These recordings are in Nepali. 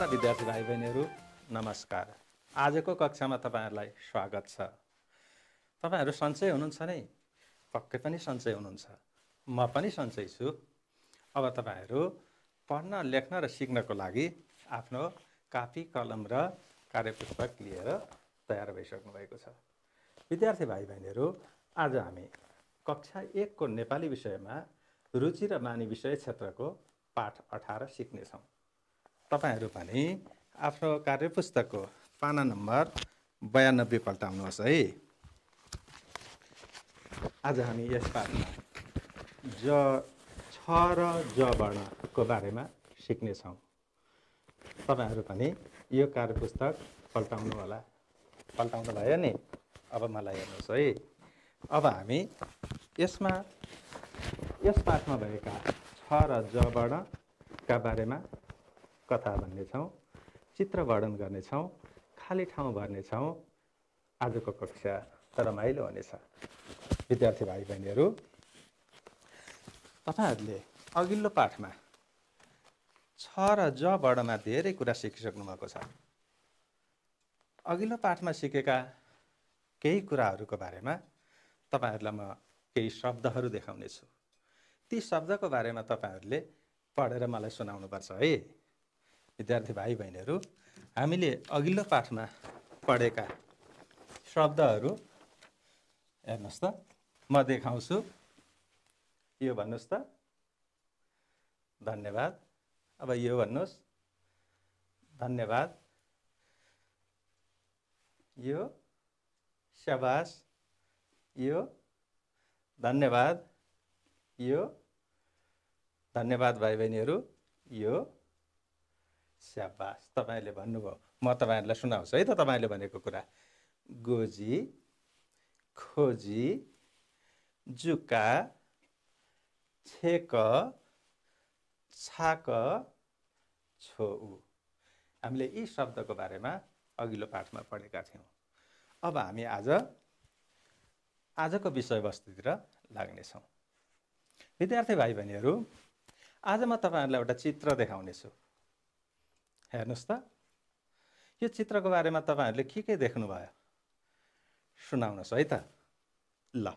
र विद्यार्थी भाइ बहिनीहरू नमस्कार आजको कक्षामा तपाईँहरूलाई स्वागत छ तपाईँहरू सन्चै हुनुहुन्छ नै पक्कै पनि सन्चै हुनुहुन्छ म पनि सन्चै छु अब तपाईँहरू पढ्न लेख्न र सिक्नको लागि आफ्नो कापी कलम र कार्यपुस्तक लिएर तयार भइसक्नु भएको छ विद्यार्थी भाइ बहिनीहरू आज हामी कक्षा एकको नेपाली विषयमा रुचि र मानी विषय क्षेत्रको पाठ अठार सिक्नेछौँ तपाईँहरू भने आफ्नो कार्यपुस्तकको पाना नम्बर बयानब्बे पल्टाउनुहोस् है आज हामी यस पाठमा ज छ र ज वर्णको बारेमा सिक्नेछौँ तपाईँहरू पनि यो कार्यपुस्तक पल्टाउनु होला पल्टाउनु भयो नि अब मलाई हेर्नुहोस् है अब हामी यसमा यस पाठमा भएका छ र ज वर्णका बारेमा कथा भन्नेछौँ चित्र वर्णन गर्नेछौँ खाली ठाउँ भर्नेछौँ आजको कक्षा रमाइलो हुनेछ विद्यार्थी भाइ बहिनीहरू तपाईँहरूले अघिल्लो पाठमा छ र ज वर्णमा धेरै कुरा सिकिसक्नु भएको छ अघिल्लो पाठमा सिकेका केही कुराहरूको बारेमा तपाईँहरूलाई म केही शब्दहरू देखाउनेछु ती शब्दको बारेमा तपाईँहरूले पढेर मलाई सुनाउनुपर्छ है विद्यार्थी भाइ बहिनीहरू हामीले अघिल्लो पाठमा पढेका शब्दहरू हेर्नुहोस् त म देखाउँछु यो भन्नुहोस् त धन्यवाद अब यो भन्नुहोस् धन्यवाद यो सबास यो धन्यवाद यो धन्यवाद भाइ बहिनीहरू यो स्याबास तपाईँहरूले भन्नुभयो म तपाईँहरूलाई सुनाउँछु है त तपाईँहरूले भनेको कुरा गोजी खोजी जुका छेक छाक छो हामीले यी शब्दको बारेमा अघिल्लो पाठमा पढेका थियौँ अब हामी आज आजको विषयवस्तुतिर लाग्नेछौँ विद्यार्थी भाइ बहिनीहरू आज म तपाईँहरूलाई एउटा चित्र देखाउनेछु हेर्नुहोस् त यो चित्रको बारेमा तपाईँहरूले के के देख्नुभयो सुनाउनुहोस् है त ल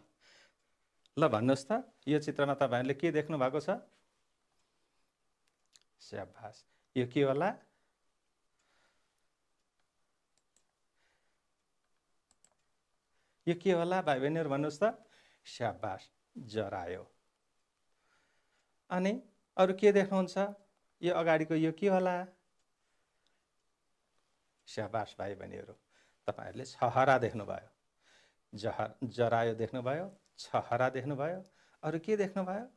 ल भन्नुहोस् त यो चित्रमा तपाईँहरूले के देख्नु भएको छ स्याबास यो के होला यो के होला भाइ बहिनीहरू भन्नुहोस् त स्याबास जरायो अनि अरू के देख्नुहुन्छ यो अगाडिको यो के होला स्याबास भाइ बहिनीहरू तपाईँहरूले छहरा देख्नुभयो जह जरायो देख्नुभयो छहरा देख्नुभयो अरू के देख्नुभयो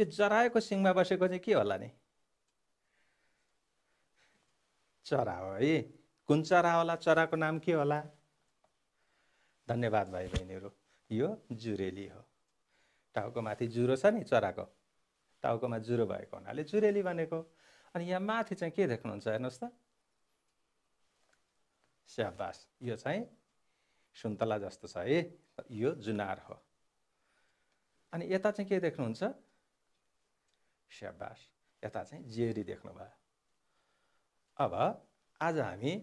यो जरायोको सिङमा बसेको चाहिँ के होला नि चरा हो है कुन चरा होला चराको नाम के होला धन्यवाद भाइ बहिनीहरू यो जुरेली हो टाउको माथि जुरो छ नि चराको टाउकोमा जुरो भएको हुनाले जुरेली भनेको अनि यहाँ माथि चाहिँ के देख्नुहुन्छ हेर्नुहोस् त स्याबास यो चाहिँ सुन्तला जस्तो छ है यो जुनार हो अनि यता चाहिँ के देख्नुहुन्छ स्याबास यता चाहिँ जेरी देख्नुभयो अब आज हामी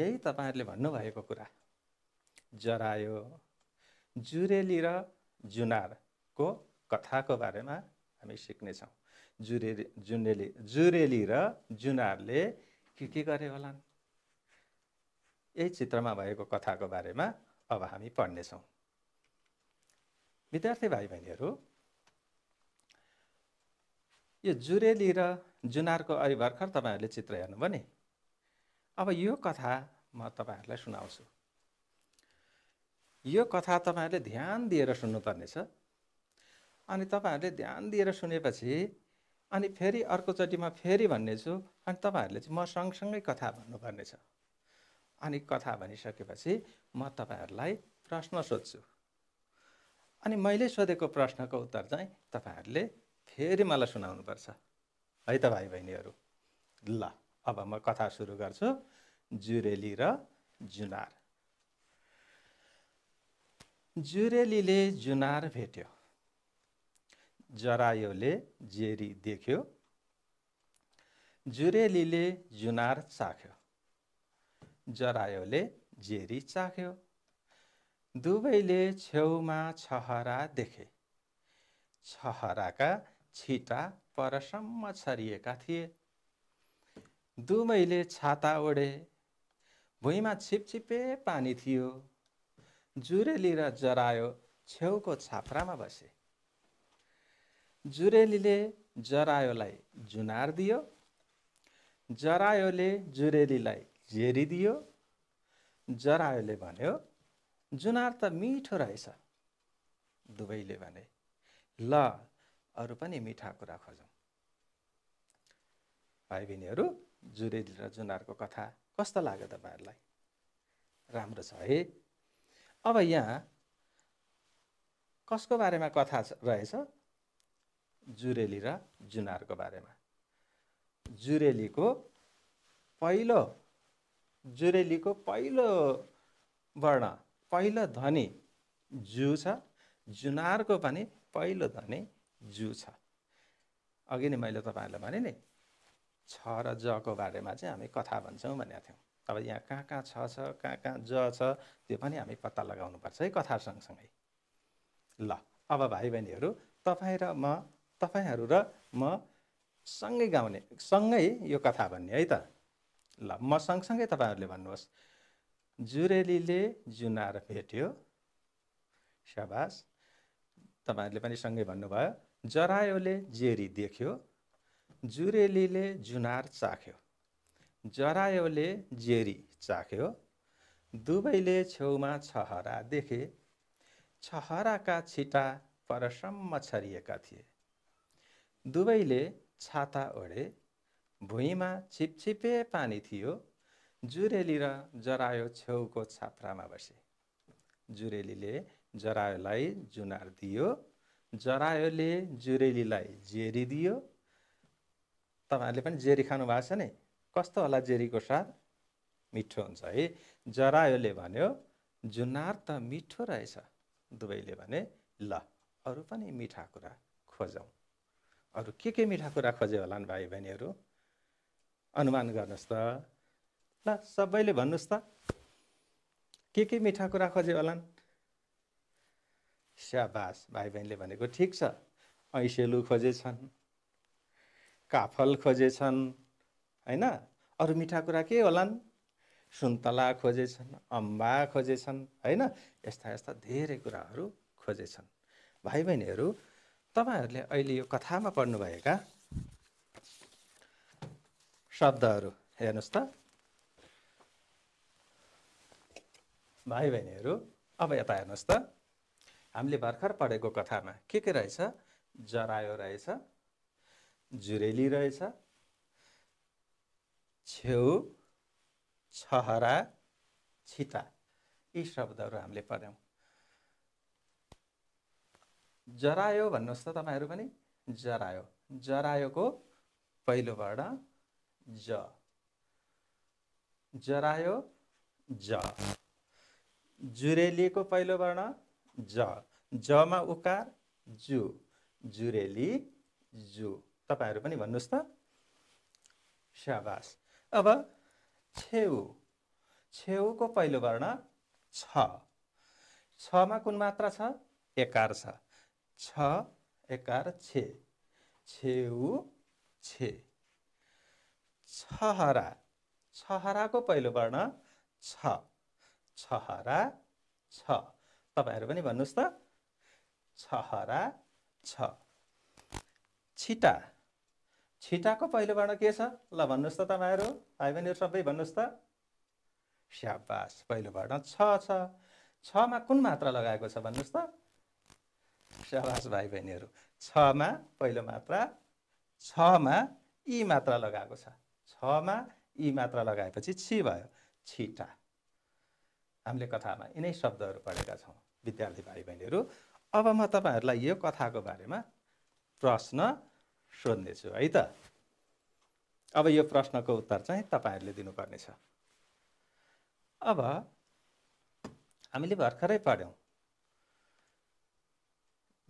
यही तपाईँहरूले भन्नुभएको कुरा जरायो जुरेली र जुनारको कथाको बारेमा हामी सिक्नेछौँ जुरेली जुनेली जुरेली र जुनारले के के गरे होलान् यही चित्रमा भएको कथाको बारेमा अब हामी पढ्नेछौँ विद्यार्थी भाइ बहिनीहरू यो जुरेली र जुनारको अहिले भर्खर तपाईँहरूले चित्र हेर्नुभयो नि अब यो कथा म तपाईँहरूलाई सुनाउँछु यो कथा तपाईँहरूले ध्यान दिएर सुन्नुपर्नेछ अनि तपाईँहरूले ध्यान दिएर सुनेपछि अनि फेरि अर्कोचोटि म फेरि भन्नेछु अनि तपाईँहरूले चाहिँ म सँगसँगै कथा भन्नुपर्नेछ अनि कथा भनिसकेपछि म तपाईँहरूलाई प्रश्न सोध्छु अनि मैले सोधेको प्रश्नको उत्तर चाहिँ तपाईँहरूले फेरि मलाई सुनाउनुपर्छ है त भाइ बहिनीहरू ल अब म कथा सुरु गर्छु जुरेली र जुनार जुरेलीले जुनार भेट्यो जरायोले जेरी देख्यो जुरेलीले जुनार चाख्यो जरायोले जेरी चाख्यो दुवैले छेउमा छहरा देखे छहराका छिटा परसम्म छरिएका थिए दुवैले छाता ओढे भुइँमा छिपछिपे पानी थियो जुरेली र जरायो छेउको छाप्रामा बसे जुरेलीले जरायोलाई जुनार दियो जरायोले जुरेलीलाई झेरिदियो जरायोले भन्यो जुनार त मिठो रहेछ दुवैले भने ल अरू पनि मिठा कुरा खोजौँ भाइ बहिनीहरू जुरेली र जुनारको कथा कस्तो लाग्यो तपाईँहरूलाई राम्रो छ है अब यहाँ कसको बारेमा कथा रहेछ जुरेली र जुनारको बारेमा जुरेलीको पहिलो जुरेलीको पहिलो वर्ण पहिलो ध्वनि जु छ जुनारको पनि पहिलो ध्वनि जु छ अघि नै मैले तपाईँहरूलाई भने नि छ र जको बारेमा चाहिँ हामी कथा भन्छौँ भनेको थियौँ अब यहाँ कहाँ कहाँ छ छ कहाँ कहाँ ज छ त्यो पनि हामी पत्ता लगाउनुपर्छ है कथा सँगसँगै ल अब भाइ बहिनीहरू तपाईँ र म तपाईँहरू र म सँगै गाउने सँगै यो कथा भन्ने है त ल म सँगसँगै तपाईँहरूले भन्नुहोस् जुरेलीले जुनार भेट्यो सबास तपाईँहरूले पनि सँगै भन्नुभयो जरायोले जेरी देख्यो जुरेलीले जुनार चाख्यो जरायोले जेरी चाख्यो दुवैले छेउमा छहरा देखे छहराका छिटा परसम्म छरिएका थिए दुवैले छाता ओढे भुइँमा छिपछिपे पानी थियो जुरेली र जरायो छेउको छाप्रामा बसे जुरेलीले जरायोलाई जुनार दियो जरायोले जुरेलीलाई जेरी दियो तपाईँहरूले पनि जेरी खानु भएको छ नि कस्तो होला जेरीको साथ मिठो हुन्छ है जरायोले भन्यो जुनार त मिठो रहेछ दुवैले भने ल अरू पनि मिठा कुरा खोजौँ अरू के के मिठा कुरा खोज्यो होला नि भाइ बहिनीहरू अनुमान गर्नुहोस् त ल सबैले भन्नुहोस् त के के मिठा कुरा खोजे होलान् स्याबास भाइ बहिनीले भनेको ठिक छ ऐसेलु खोजेछन् काफल खोजेछन् होइन अरू मिठा कुरा के होलान् सुन्तला खोजेछन् अम्बा खोजेछन् होइन यस्ता यस्ता धेरै कुराहरू खोजेछन् भाइ बहिनीहरू तपाईँहरूले अहिले यो कथामा पढ्नुभएका शब्दहरू हेर्नुहोस् त भाइ बहिनीहरू अब यता हेर्नुहोस् त हामीले भर्खर पढेको कथामा के के रहेछ जरायो रहेछ जुरेली रहेछ छेउ छहरा छिता यी शब्दहरू हामीले पढ्यौँ जरायो भन्नुहोस् त तपाईँहरू पनि जरायो जरायोको पहिलोबाट ज जरायो ज जुरेलीको पहिलो वर्ण ज जमा उकार जु जुरेली जु तपाईँहरू पनि भन्नुहोस् त स्याबास अब छेउ छेउको पहिलो वर्ण छ छमा कुन मात्रा छ एकार छ एकार छे छेउ छे छहरा छहराको पहिलो वर्ण छ छहरा छ तपाईँहरू पनि भन्नुहोस् त छहरा छ छिटा छिटाको पहिलो वर्ण के छ ल भन्नुहोस् त तपाईँहरू भाइ बहिनीहरू सबै भन्नुहोस् त स्याबास पहिलो वर्ण छ छ छमा कुन मात्रा लगाएको छ भन्नुहोस् त स्याबास भाइ बहिनीहरू छमा पहिलो मात्रा छमा यी मात्रा लगाएको छ खमा यी मात्रा लगाएपछि छि भयो छिटा हामीले कथामा यिनै शब्दहरू पढेका छौँ विद्यार्थी भाइ बहिनीहरू अब म तपाईँहरूलाई यो कथाको बारेमा प्रश्न सोध्नेछु है त अब यो प्रश्नको उत्तर चाहिँ तपाईँहरूले दिनुपर्नेछ अब हामीले भर्खरै पढ्यौँ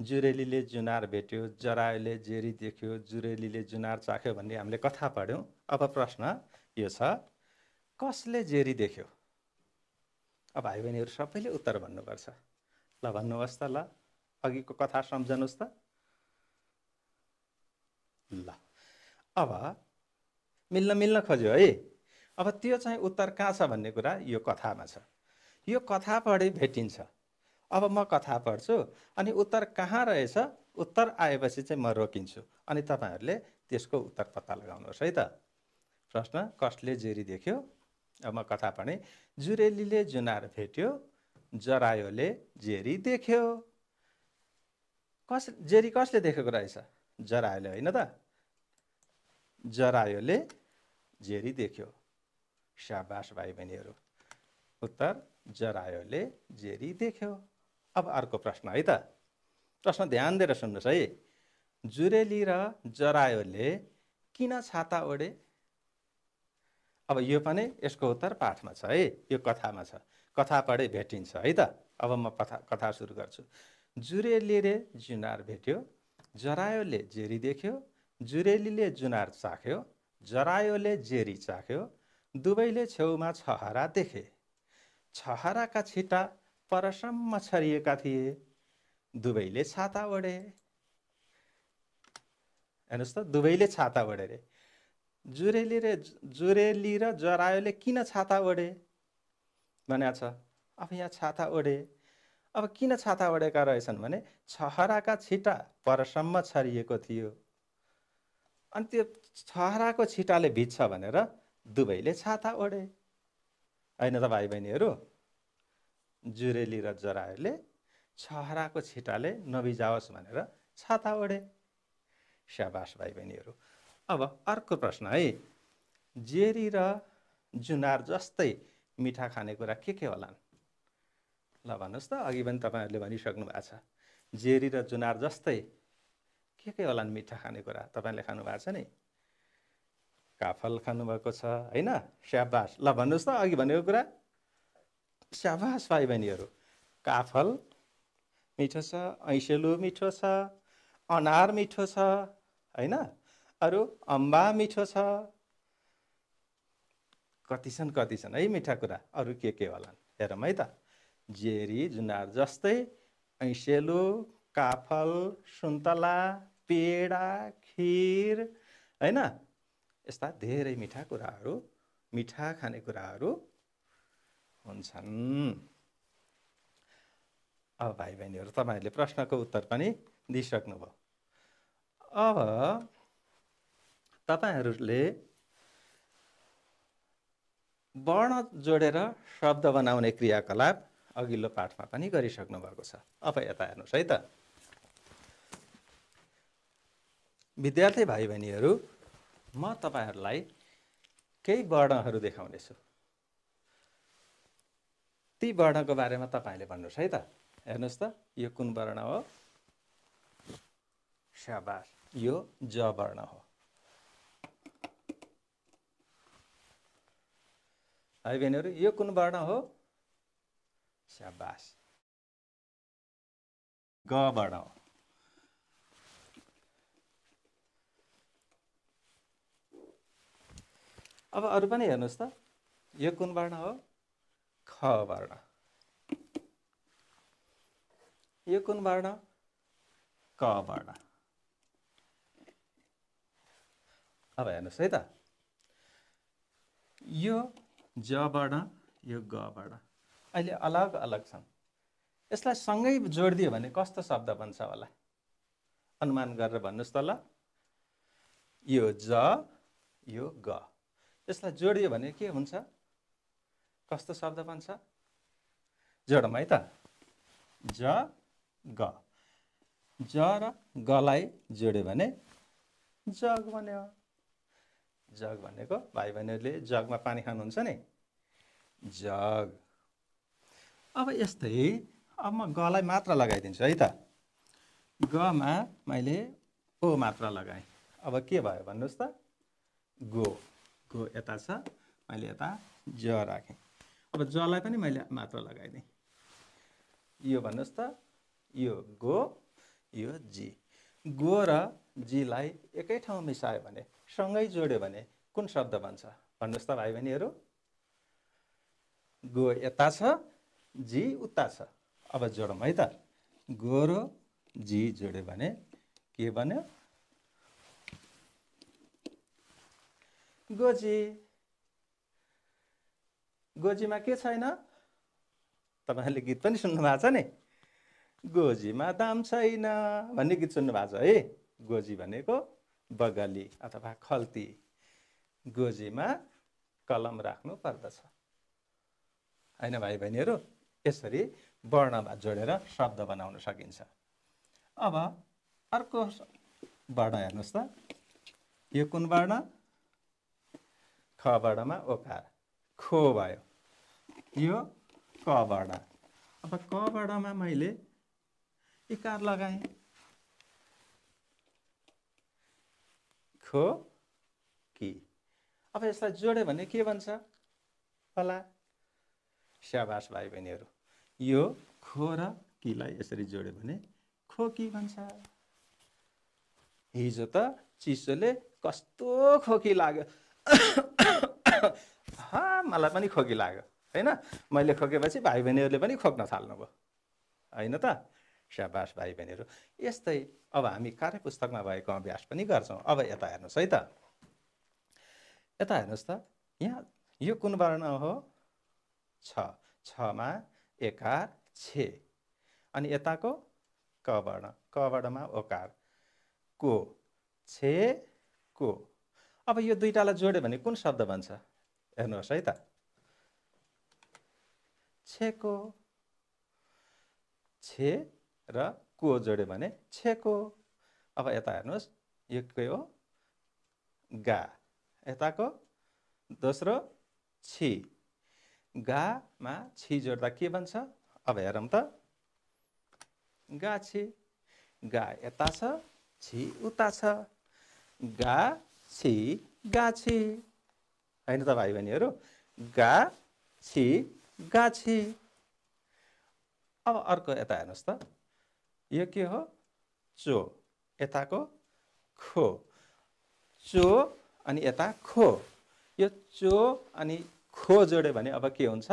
जुरेलीले जुनार भेट्यो जरायोले जेरी देख्यो जुरेलीले जुनार चाख्यो भन्ने हामीले कथा पढ्यौँ अब प्रश्न यो छ कसले जेरी देख्यो अब भाइ बहिनीहरू सबैले उत्तर भन्नुपर्छ ल भन्नुहोस् त ल अघिको कथा सम्झनुहोस् त ल अब मिल्न मिल्न खोज्यो है अब त्यो चाहिँ उत्तर कहाँ छ भन्ने कुरा यो कथामा छ यो कथा पढे भेटिन्छ अब म कथा पढ्छु अनि उत्तर कहाँ रहेछ उत्तर आएपछि चाहिँ म रोकिन्छु अनि तपाईँहरूले त्यसको उत्तर पत्ता लगाउनुहोस् है त प्रश्न कसले जेरी देख्यो अब म कथा पढेँ जुरेलीले जुनार भेट्यो जरायोले जेरी देख्यो कस जेरी कसले देखेको रहेछ जरायोले होइन त जरायोले जेरी देख्यो सास भाइ बहिनीहरू उत्तर जरायोले जेरी देख्यो अब अर्को प्रश्न है त प्रश्न ध्यान दिएर सुन्नुहोस् है जुरेली र जरायोले किन छाता ओढे अब यो पनि यसको उत्तर पाठमा छ है यो कथामा छ कथा पढे भेटिन्छ है त अब म कथा कथा सुरु गर्छु जुरेलीले जुनार भेट्यो जरायोले जेरी देख्यो जुरेलीले जुनार चाख्यो जरायोले जेरी चाख्यो दुवैले छेउमा छहरा देखे छहराका छिटा परसम्म छरिएका थिए दुवैले छाता ओढे हेर्नुहोस् त दुवैले छाता ओढे रे जुरेली रे जुरेली र जरायोले किन छाता ओढे भने छ अब यहाँ छाता ओढे अब किन छाता ओढेका रहेछन् भने छहराका छिटा परसम्म छरिएको थियो अनि त्यो छहराको छिटाले भिज्छ भनेर दुवैले छाता ओढे होइन त भाइ बहिनीहरू जुरेली र जराहरूले छहराको छिटाले नबिजाओस् भनेर छाता ओढे स्याबास भाइ बहिनीहरू अब अर्को प्रश्न है जेरी र जुनार जस्तै मिठा खानेकुरा के के होलान् ल भन्नुहोस् त अघि पनि तपाईँहरूले भनिसक्नु भएको छ जेरी र जुनार जस्तै के के होलान् मिठा खानेकुरा तपाईँले खानुभएको छ नि काफल खानुभएको छ होइन स्याबास ल भन्नुहोस् त अघि भनेको कुरा स्याबास भाइ बहिनीहरू काफल मिठो छ ऐँसेलु मिठो छ अनार मिठो छ होइन अरू अम्बा मिठो छ कति छन् कति छन् है मिठा कुरा अरू के के होला हेरौँ है त जेरी जुनार जस्तै ऐँसेलु काफल सुन्तला पेडा खिर होइन यस्ता धेरै मिठा कुराहरू मिठा खानेकुराहरू हुन्छन् अब भाइ बहिनीहरू तपाईँहरूले प्रश्नको उत्तर पनि दिइसक्नुभयो अब तपाईँहरूले वर्ण जोडेर शब्द बनाउने क्रियाकलाप अघिल्लो पाठमा पनि गरिसक्नु भएको छ अब यता हेर्नुहोस् है त विद्यार्थी भाइ बहिनीहरू म तपाईँहरूलाई केही वर्णहरू देखाउनेछु ती वर्णको बारेमा तपाईँले भन्नुहोस् है त हेर्नुहोस् त यो कुन वर्ण हो स्याबार यो ज वर्ण हो है बहिनीहरू यो कुन वर्ण हो स्याबास ग वर्ण हो अब अरू पनि हेर्नुहोस् त यो कुन वर्ण हो ख वर्ण यो कुन वर्ण क वर्ण अब हेर्नुहोस् है त यो ज वर्ण यो ग वर्ण अहिले अलग अलग छन् यसलाई सँगै जोडिदियो भने कस्तो शब्द बन्छ होला अनुमान गरेर भन्नुहोस् त ल यो ज यो ग यसलाई जोडियो भने के हुन्छ कस्तो शब्द बन्छ जोडौँ है त ज ग ज र गलाई जोड्यो भने जग भन्यो जग भनेको भाइ बहिनीहरूले जगमा पानी खानुहुन्छ नि जग अब यस्तै अब म गलाई मात्र लगाइदिन्छु है त गमा मैले ओ मात्र लगाएँ अब के भयो भन्नुहोस् त गो गो यता छ मैले यता ज राखेँ अब जलाई पनि मैले मात्र लगाइदिएँ यो भन्नुहोस् त यो गो यो जी गो र जीलाई एकै ठाउँ मिसायो भने सँगै जोड्यो भने कुन शब्द भन्छ भन्नुहोस् त भाइ बहिनीहरू गो यता छ जी उता छ अब जोडौँ है त गो र जी जोड्यो भने के भन्यो गोजी गोजीमा के छैन तपाईँहरूले गीत पनि सुन्नु भएको छ नि गोजीमा दाम छैन भन्ने गीत सुन्नु भएको छ है गोजी भनेको बगली अथवा खल्ती गोजीमा कलम राख्नु पर्दछ होइन भाइ बहिनीहरू यसरी वर्णमा जोडेर शब्द बनाउन सकिन्छ अब अर्को वर्ण हेर्नुहोस् त यो कुन वर्ण ख वर्णमा ओकार खो भयो यो कबाट अब कबाटमा मैले इकार लगाएँ खो कि अब यसलाई जोड्यो भने के भन्छ होला स्याबास भाइ बहिनीहरू यो खो र किलाई यसरी जोड्यो भने खो कि भन्छ हिजो त चिसोले कस्तो खोकी लाग्यो मलाई पनि खोकी लाग्यो होइन मैले खोकेपछि भाइ बहिनीहरूले पनि खोक्न थाल्नुभयो होइन त स्याबास भाइ बहिनीहरू यस्तै अब हामी कार्यपुस्तकमा भएको अभ्यास पनि गर्छौँ अब यता हेर्नुहोस् है त यता हेर्नुहोस् त यहाँ यो कुन वर्ण हो छ छमा एकार छे अनि यताको क वर्ण क वर्णमा ओकार को छे को अब यो दुईटालाई जोड्यो भने कुन शब्द भन्छ हेर्नुहोस् है त छेको छे र को जोड्यो भने छेको अब यता हेर्नुहोस् यो के हो गा यताको दोस्रो छि गामा छि जोड्दा के बन्छ अब हेरौँ त गा छि गा यता छ छि उता छ गा छि गा होइन त भाइ बहिनीहरू गा छि गा छि अब अर्को यता हेर्नुहोस् त यो के हो चो यताको खो चो अनि यता खो यो चो अनि खो जोड्यो भने अब के हुन्छ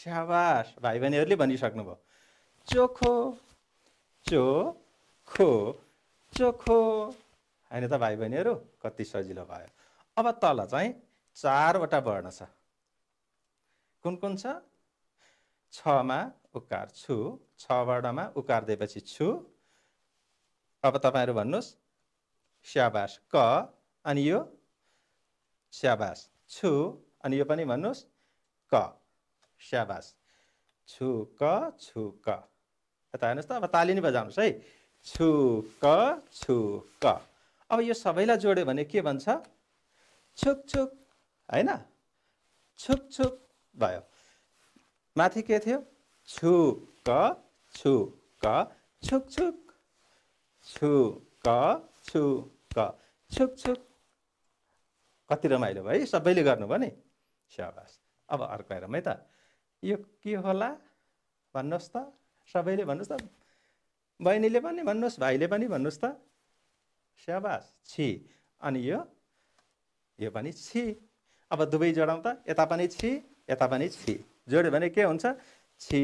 स्याबास भाइ बहिनीहरूले भनिसक्नुभयो चोखो चो खो चोखो होइन त भाइ बहिनीहरू कति सजिलो भयो अब तल चाहिँ चारवटा वर्ण छ कुन कुन छ छमा उकार छु छ वर्णमा उकार दिएपछि छु अब तपाईँहरू भन्नुहोस् स्याबास क अनि यो स्याबास छु अनि यो पनि भन्नुहोस् क स्याबास छु क छु क यता हेर्नुहोस् त अब ताली नै बजाउनुहोस् है छु क छु क अब यो सबैलाई जोड्यो भने के भन्छ छुक छुक होइन छुक छुक भयो माथि के थियो छु क छु क छुक छुक छु क छु क छुक कति रमाइलो भयो है सबैले गर्नुभयो नि स्याबास अब अर्को हेरौँ है त यो के होला भन्नुहोस् त सबैले भन्नुहोस् त बहिनीले पनि भन्नुहोस् भाइले पनि भन्नुहोस् त स्याबास छि अनि यो यो पनि छि अब दुवै त यता पनि छि यता पनि छि जोड्यो भने के हुन्छ छि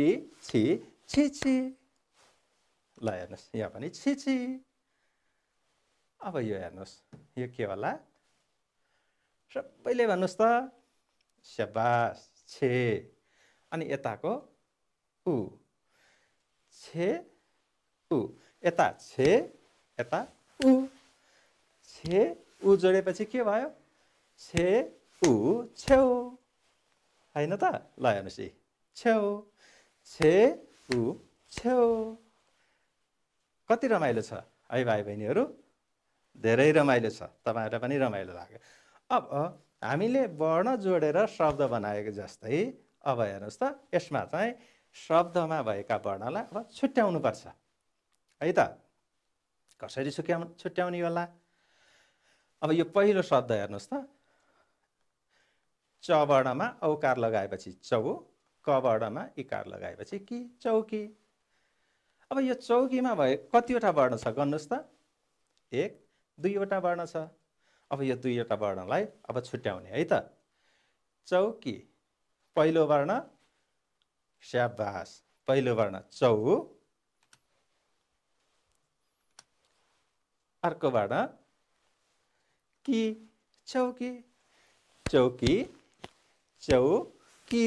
छि छि छि ल हेर्नुहोस् यहाँ पनि छि छि अब यो हेर्नुहोस् यो के होला सबैले भन्नुहोस् त स्याबास छे अनि यताको उ छे उ यता छे यता उ छे उ जोडेपछि के भयो छे उ छेउ होइन त ल हेर्नुहोस् यी छेउ उ छेउ कति रमाइलो छ है भाइ बहिनीहरू धेरै रमाइलो छ तपाईँहरूलाई पनि रमाइलो लाग्यो अब हामीले वर्ण जोडेर शब्द बनाएको जस्तै अब हेर्नुहोस् त यसमा चाहिँ शब्दमा भएका वर्णलाई अब पर्छ है त कसरी छुट्याउ छुट्याउने होला अब यो पहिलो शब्द हेर्नुहोस् त च वर्णमा औकार लगाएपछि चौ क वर्णमा इकार लगाएपछि कि चौकी अब यो चौकीमा भए कतिवटा वर्ण छ गर्नुहोस् त एक दुईवटा वर्ण छ अब यो दुईवटा वर्णलाई अब छुट्याउने है त चौकी पहिलो वर्ण स्याबास पहिलो वर्ण चौ अर्को वर्ण कि चौकी चौकी चौकी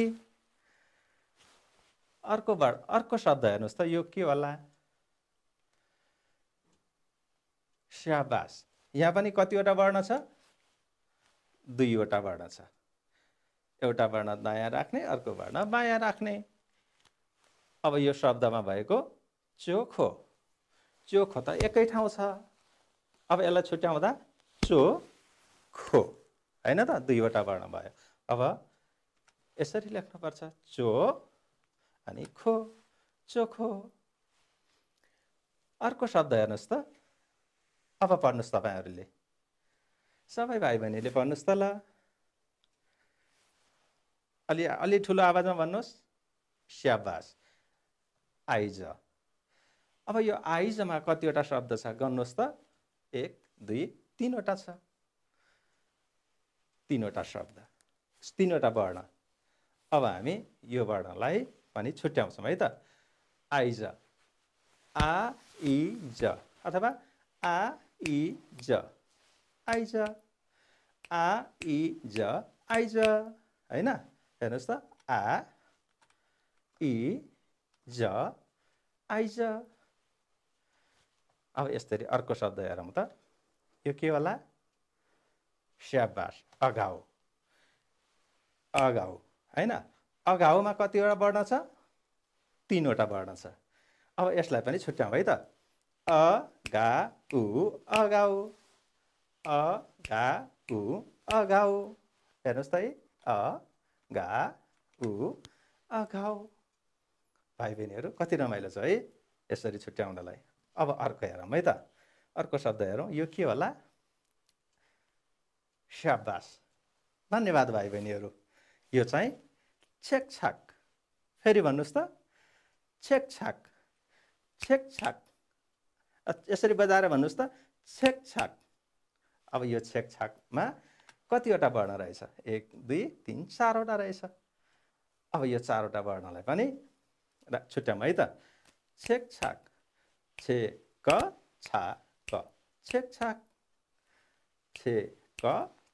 अर्कोबाट अर्को शब्द हेर्नुहोस् त यो के होला स्याबास यहाँ पनि कतिवटा वर्ण छ दुईवटा वर्ण छ एउटा वर्ण दायाँ राख्ने अर्को वर्ण बायाँ राख्ने अब यो शब्दमा भएको चोखो चोखो त एकै ठाउँ छ अब यसलाई छुट्याउँदा चो खो होइन त दुईवटा वर्ण भयो अब यसरी लेख्नुपर्छ चो अनि खो चोखो अर्को शब्द हेर्नुहोस् त अब पढ्नुहोस् तपाईँहरूले सबै भाइ बहिनीले पढ्नुहोस् त ल अलि अलि ठुलो आवाजमा भन्नुहोस् स्याबास आइज अब यो आइजमा कतिवटा शब्द छ गर्नुहोस् त एक दुई तिनवटा छ तिनवटा शब्द तिनवटा वर्ण अब हामी यो वर्णलाई पनि छुट्याउँछौँ है त आइज आ इ ज अथवा आ इ आइज आ इ आइज होइन हेर्नुहोस् त आ इ ज आइज अब यसरी अर्को शब्द हेरौँ त यो के होला स्याबास अगाउ अगाउ होइन अघाउमा कतिवटा वर्ण छ तिनवटा वर्ण छ अब यसलाई पनि छुट्याउँ है त अ गा उ अघाउ अ घा उ अघाउ हेर्नुहोस् त है अ गा उ अघाउ भाइ बहिनीहरू कति रमाइलो छ है यसरी छुट्याउनलाई अब अर्को हेरौँ है त अर्को शब्द हेरौँ यो के होला स्याबास धन्यवाद भाइ बहिनीहरू यो चाहिँ छेक छाक फेरि भन्नुहोस् त छेक छाक छेक छाक यसरी बजाएर भन्नुहोस् त छेक छाक अब यो छेक छाकमा कतिवटा वर्ण रहेछ एक दुई तिन चारवटा रहेछ अब यो चारवटा वर्णलाई पनि छुट्याउँ है त छेक छाक छे क छा क छेक छाक छे क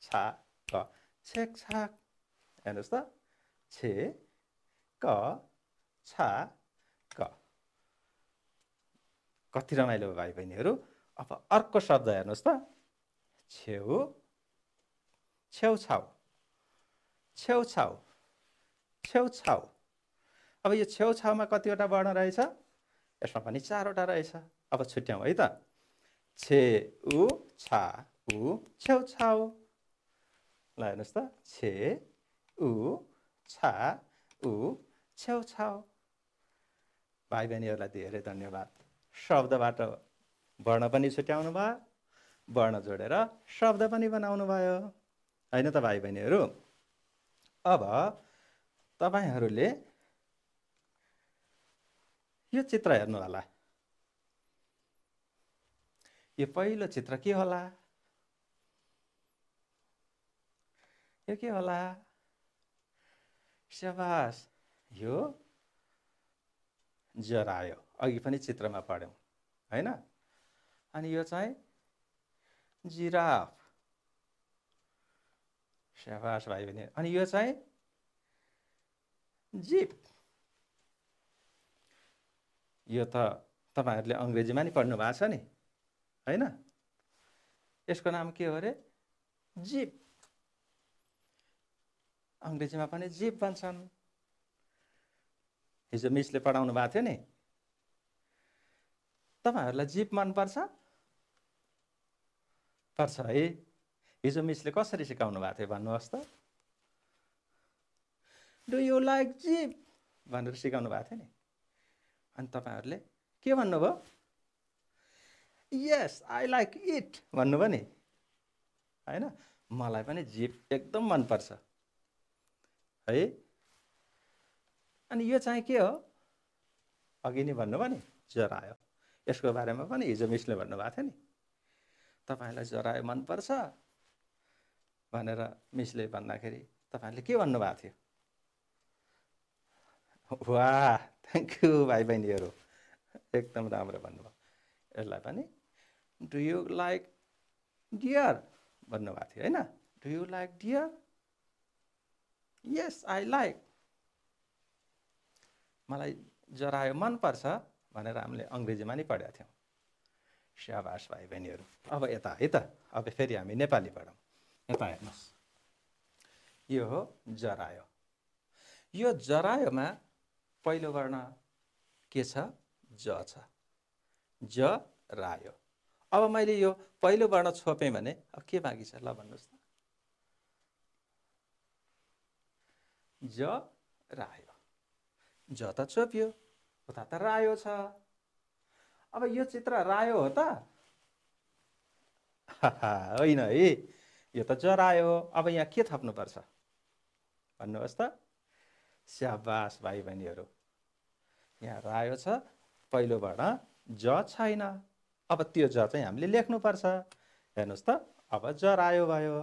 छा क छेक छाक हेर्नुहोस् त छे क छा क कति रमाइलो भाइ बहिनीहरू अब अर्को शब्द हेर्नुहोस् त छेउ छेउछाउ छेउछाउ छेउछाउ अब यो छेउछाउमा कतिवटा वर्ण रहेछ यसमा पनि चारवटा रहेछ अब छुट्याउँ है त छे उ छा छेउछाउ ल हेर्नुहोस् त छे उ छा उ छेउछाउ भाइ बहिनीहरूलाई धेरै धन्यवाद शब्दबाट वर्ण पनि छुट्याउनु भयो वर्ण जोडेर शब्द पनि बनाउनु भयो होइन त भाइ बहिनीहरू अब तपाईँहरूले यो चित्र हेर्नु होला यो पहिलो चित्र के होला यो के होला स्याबास यो जरायो अघि पनि चित्रमा पढ्यौँ होइन अनि यो चाहिँ जिराफ स्याबास भाइ बहिनी अनि यो चाहिँ जिप यो त तपाईँहरूले अङ्ग्रेजीमा नि पढ्नु भएको छ नि होइन यसको नाम के हो अरे जिप अङ्ग्रेजीमा पनि जीव भन्छन् हिजो मिसले पढाउनु भएको थियो नि तपाईँहरूलाई जीव मनपर्छ पर्छ है हिजो मिसले कसरी सिकाउनु भएको थियो भन्नुहोस् त डु यु लाइक जीव भनेर सिकाउनु भएको थियो नि अनि तपाईँहरूले के भन्नुभयो यस आई लाइक इट भन्नुभयो नि होइन मलाई पनि जीव एकदम मनपर्छ है अनि यो चाहिँ के हो अघि नै भन्नुभयो नि जरायो यसको बारेमा पनि हिजो मिसले भन्नुभएको थियो नि तपाईँलाई जरायो मनपर्छ भनेर मिसले भन्दाखेरि तपाईँहरूले के भन्नुभएको थियो वा थ्याङ्क यू भाइ बहिनीहरू एकदम राम्रो भन्नुभयो यसलाई पनि डु यु लाइक डियर भन्नुभएको थियो होइन do you like dear yes I like मलाई जरायो मनपर्छ भनेर हामीले अङ्ग्रेजीमा नि पढेका थियौँ स्याबास भाइ बहिनीहरू अब यता है त अब फेरि हामी नेपाली पढौँ यता हेर्नुहोस् यो हो जरायो यो जरायोमा पहिलो वर्ण के छ ज छ ज रायो अब मैले यो पहिलो वर्ण छोपेँ भने अब के बाँकी छ ल भन्नुहोस् त ज रायो ज त चोप्यो उता त रायो छ अब यो चित्र रायो हो त होइन है यो त जरायो हो अब यहाँ के थप्नुपर्छ भन्नुहोस् त स्याबास भाइ बहिनीहरू यहाँ रायो छ पहिलोबाट ज छैन अब त्यो ज चाहिँ हामीले लेख्नुपर्छ हेर्नुहोस् त अब जरायो भयो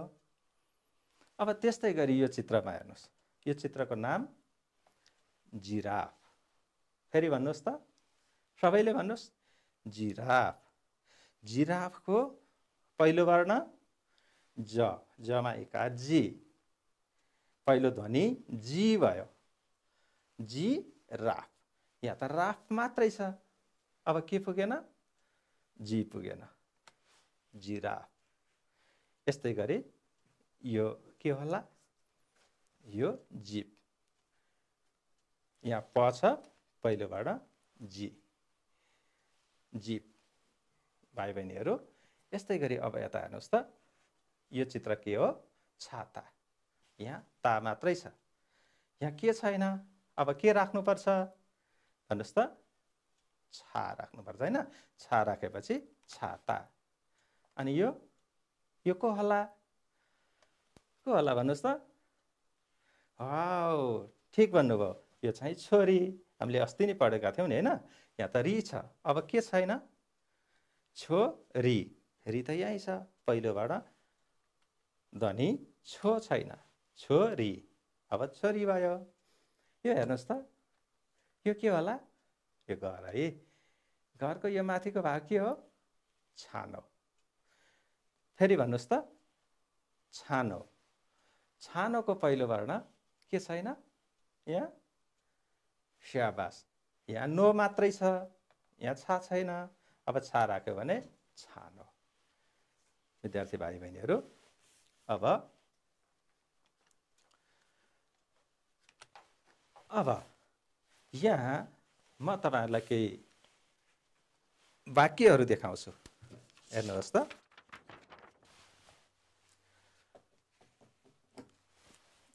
अब त्यस्तै गरी यो चित्रमा हेर्नुहोस् यो चित्रको नाम जिराफ फेरि भन्नुहोस् त सबैले भन्नुहोस् जिराफ जिराफको पहिलो वर्ण ज जमा एका जी पहिलो ध्वनि जी भयो जी राफ यहाँ त राफ मात्रै छ अब के पुगेन जी पुगेन जिराफ यस्तै गरी यो के होला यो जीप यहाँ प छ पहिलोबाट जी जीप भाइ बहिनीहरू यस्तै गरी अब यता हेर्नुहोस् त यो चित्र के हो छाता यहाँ ता मात्रै छ यहाँ के छैन अब के राख्नुपर्छ भन्नुहोस् त छा राख्नुपर्छ होइन छा राखेपछि छाता अनि यो यो को होला को होला भन्नुहोस् त हाउ ठिक भन्नुभयो यो चाहिँ छोरी हामीले अस्ति नै पढेका थियौँ नि होइन यहाँ त रि छ अब के छैन छोरी रि रि त यहीँ छ पहिलोबाट धनी छो छैन छोरी अब छोरी भयो यो हेर्नुहोस् त यो के होला यो घर है घरको यो माथिको भाग के हो छानो फेरि भन्नुहोस् त छानो छानोको पहिलो वर्ण के छैन यहाँ स्याबास यहाँ नो मात्रै छ यहाँ छा छैन अब छा राख्यो भने छानो विद्यार्थी भाइ बहिनीहरू अब अब यहाँ म तपाईँहरूलाई केही वाक्यहरू देखाउँछु हेर्नुहोस् त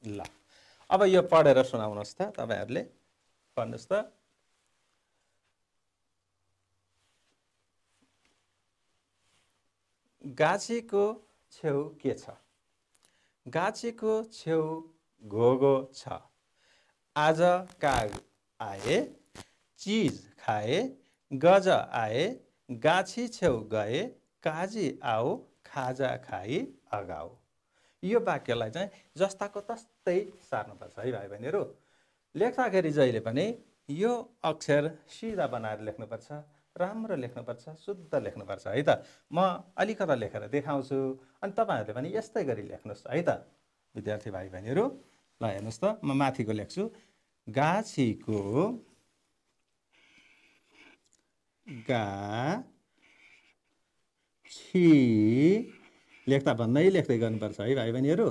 ल अब यो पढेर सुनाउनुहोस् त तपाईँहरूले भन्नुहोस् त गाछीको छेउ के छ गाछीको छेउ घोगो छ आज काग आए चिज खाए गज आए गाछी छेउ गए काजी आऊ खाजा खाई अगाऊ यो वाक्यलाई चाहिँ जस्ताको तस्तै सार्नुपर्छ है भाइ बहिनीहरू लेख्दाखेरि जहिले पनि यो अक्षर सिधा बनाएर लेख्नुपर्छ राम्रो लेख्नुपर्छ शुद्ध लेख्नुपर्छ है त म अलिकता लेखेर देखाउँछु अनि तपाईँहरूले पनि यस्तै गरी लेख्नुहोस् है त विद्यार्थी भाइ बहिनीहरू ल हेर्नुहोस् त म माथिको लेख्छु गाछीको गा छि लेख्दा भन्दै लेख्दै गर्नुपर्छ है भाइ बहिनीहरू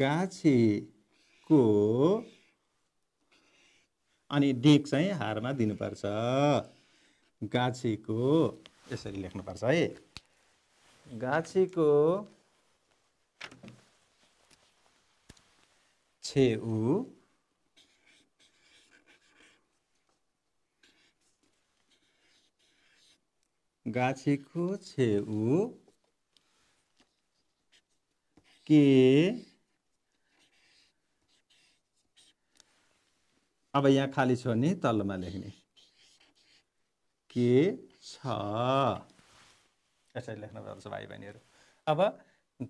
गाछीको अनि डिग चाहिँ हारमा दिनुपर्छ गाछीको यसरी लेख्नुपर्छ है गाछीको छेउ गाछीको छेउ के अब यहाँ खाली छोड्ने तल्लोमा लेख्ने के छ यसरी लेख्नुपर्छ भाइ बहिनीहरू अब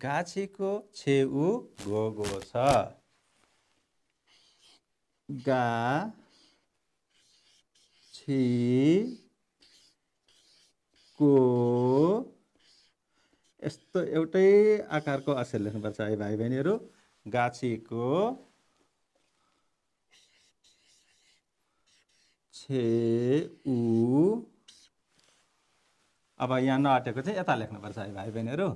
गाछीको छेउ घोगो छ गा छि को यस्तो एउटै आकारको अक्षर लेख्नुपर्छ है भाइ बहिनीहरू गाछीको छे उ अब यहाँ नआटेको चाहिँ यता लेख्नुपर्छ है भाइ बहिनीहरू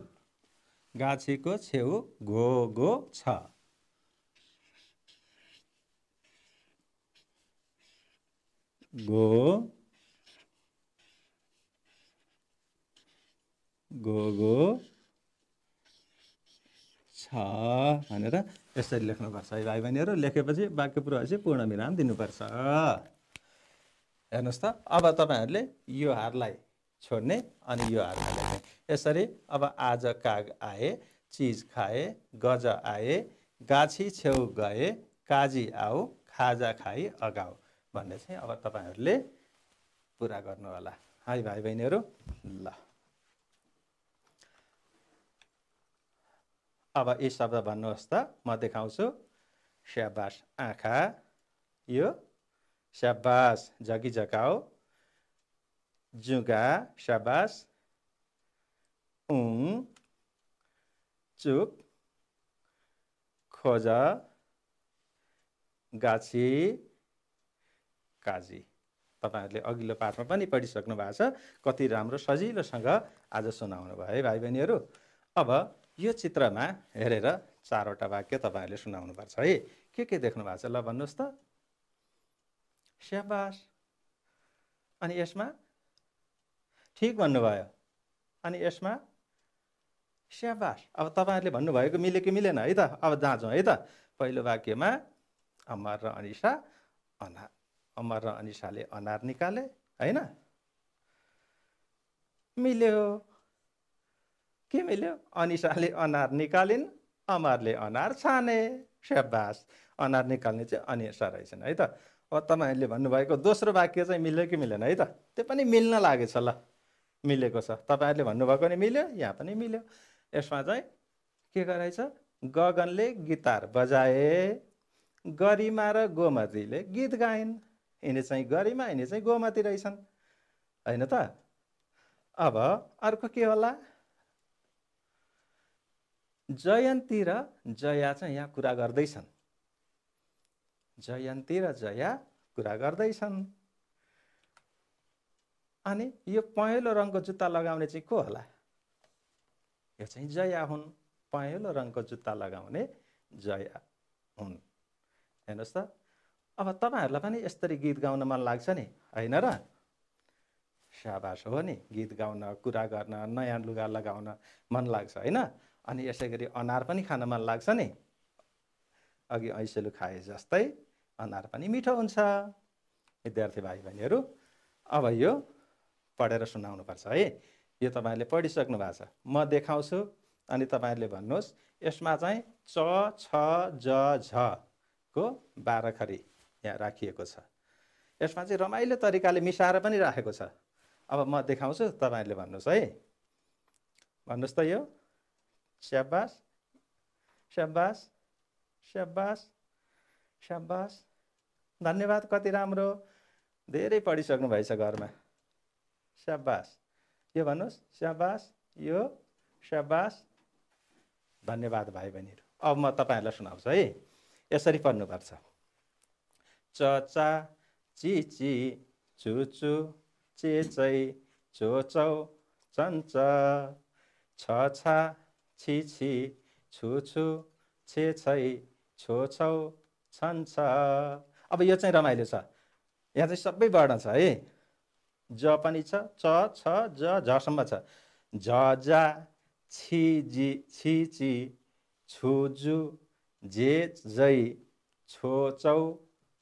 गाछीको छेउ घो घो छ घो गो गो छ भनेर यसरी लेख्नुपर्छ है भाइ बहिनीहरू लेखेपछि वाक्य पूर्वपछि पूर्ण विराम दिनुपर्छ हेर्नुहोस् त अब तपाईँहरूले यो हारलाई छोड्ने अनि यो हारलाई लेख्ने यसरी अब आज काग आए चिज खाए गज आए गाछी छेउ गए काजी आऊ खाजा खाई अगाऊ भन्ने चाहिँ अब तपाईँहरूले पुरा गर्नु होला है भाइ बहिनीहरू ल अब यी शब्द भन्नुहोस् त म देखाउँछु स्याबास आँखा यो स्याबास झगी झकाउ जुगा स्याबास उङ चुप खोज गाछी काजी तपाईँहरूले अघिल्लो पाठमा पनि पढिसक्नु भएको छ कति राम्रो सजिलोसँग आज सुनाउनु भयो है भाइ बहिनीहरू अब यो चित्रमा हेरेर चारवटा वाक्य तपाईँहरूले पर्छ है के के देख्नु भएको छ ल भन्नुहोस् त स्याबास अनि यसमा ठिक भन्नुभयो अनि यसमा स्याबास अब तपाईँहरूले भन्नुभएको मिल्यो कि मिलेन है त अब जाँचौँ है त पहिलो वाक्यमा अमर र अनिसा अनार अमर र अनिसाले अनार निकाले होइन मिल्यो के मिल्यो अनिसाले अनार निकालिन् अमरले अनार छाने स्याबास अनार निकाल्ने चाहिँ अनिसा रहेछन् है त अब तपाईँहरूले भन्नुभएको दोस्रो वाक्य चाहिँ मिल्यो कि मिलेन है त त्यो पनि मिल्न लागेछ ल मिलेको छ तपाईँहरूले भन्नुभएको नि मिल्यो यहाँ पनि मिल्यो यसमा चाहिँ के गरेछ गगनले गिटार बजाए गरिमा र गोमतीले गीत गाइन् यिनी चाहिँ गरिमा यिनी चाहिँ गोमती रहेछन् होइन त अब अर्को के होला जयन्ती र जया चाहिँ यहाँ कुरा गर्दैछन् जयन्ती र जया कुरा गर्दैछन् अनि यो पहेँलो रङको जुत्ता लगाउने चाहिँ को होला यो चाहिँ जया हुन् पहेँलो रङको जुत्ता लगाउने जया हुन् हेर्नुहोस् त अब तपाईँहरूलाई पनि यसरी गीत गाउन मन लाग्छ नि होइन र साबास हो नि गीत गाउन कुरा गर्न नयाँ लुगा लगाउन मन लाग्छ होइन अनि यसै गरी अनार पनि खान मन लाग्छ नि अघि ऐसेलु खाए जस्तै अनार पनि मिठो हुन्छ विद्यार्थी भाइ बहिनीहरू अब यो पढेर सुनाउनुपर्छ है यो तपाईँहरूले पढिसक्नु भएको छ म देखाउँछु अनि तपाईँहरूले भन्नुहोस् यसमा चाहिँ च छ ज झ को बाह्रखरी यहाँ राखिएको छ यसमा चाहिँ रमाइलो तरिकाले मिसाएर पनि राखेको छ अब म देखाउँछु तपाईँहरूले भन्नुहोस् है भन्नुहोस् त यो Shabbos, Shabbos, Shabbos, Shabbos. धन्यवाद कति राम्रो धेरै पढिसक्नु भएछ घरमा स्याबास यो भन्नुहोस् स्याबास यो स्याबास धन्यवाद भाइ बहिनीहरू अब म तपाईँहरूलाई सुनाउँछु है यसरी पढ्नुपर्छ चचा चिची चुचु चेचै चोचौ चञ्च छ छि छि छु छु छे छै छौ छन् छ अब यो चाहिँ रमाइलो छ यहाँ चाहिँ सबै वर्ण छ है ज पनि छ च छ ज झसम्म छ झ जा छि जि छि छु जु जे जै चौ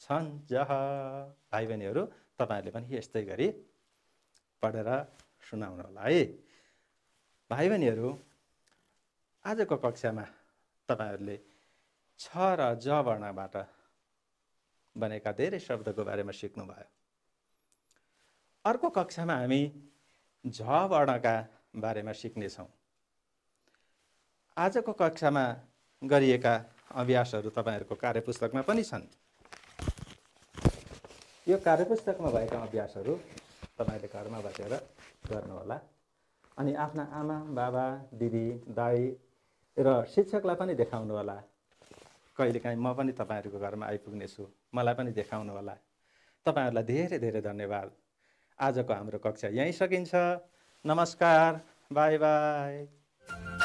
छन् जह भाइ बहिनीहरू तपाईँहरूले पनि यस्तै गरी पढेर सुनाउनु होला है भाइ बहिनीहरू आजको कक्षामा तपाईँहरूले छ र ज वर्णबाट बनेका धेरै शब्दको बारेमा सिक्नुभयो अर्को कक्षामा हामी झ वर्णका बारेमा सिक्नेछौँ आजको कक्षामा गरिएका अभ्यासहरू तपाईँहरूको कार्यपुस्तकमा पनि छन् यो कार्यपुस्तकमा भएका अभ्यासहरू तपाईँले घरमा बसेर गर्नुहोला अनि आफ्ना आमा बाबा दिदी दाई र शिक्षकलाई पनि देखाउनु होला कहिलेकाहीँ म पनि तपाईँहरूको घरमा आइपुग्नेछु मलाई पनि देखाउनु होला तपाईँहरूलाई धेरै धेरै धन्यवाद आजको हाम्रो कक्षा यहीँ सकिन्छ नमस्कार बाई बाई